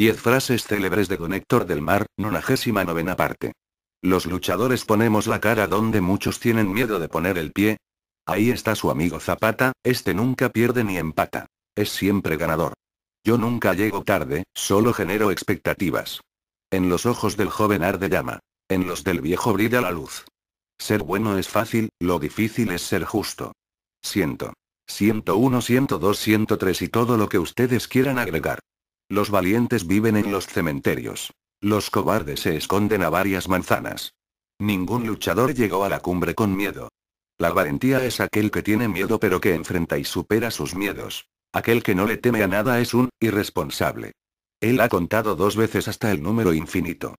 10 frases célebres de Conector del Mar, 99 parte. Los luchadores ponemos la cara donde muchos tienen miedo de poner el pie. Ahí está su amigo Zapata, este nunca pierde ni empata. Es siempre ganador. Yo nunca llego tarde, solo genero expectativas. En los ojos del joven arde llama. En los del viejo brilla la luz. Ser bueno es fácil, lo difícil es ser justo. Siento. 101, 102, 103 y todo lo que ustedes quieran agregar. Los valientes viven en los cementerios. Los cobardes se esconden a varias manzanas. Ningún luchador llegó a la cumbre con miedo. La valentía es aquel que tiene miedo pero que enfrenta y supera sus miedos. Aquel que no le teme a nada es un irresponsable. Él ha contado dos veces hasta el número infinito.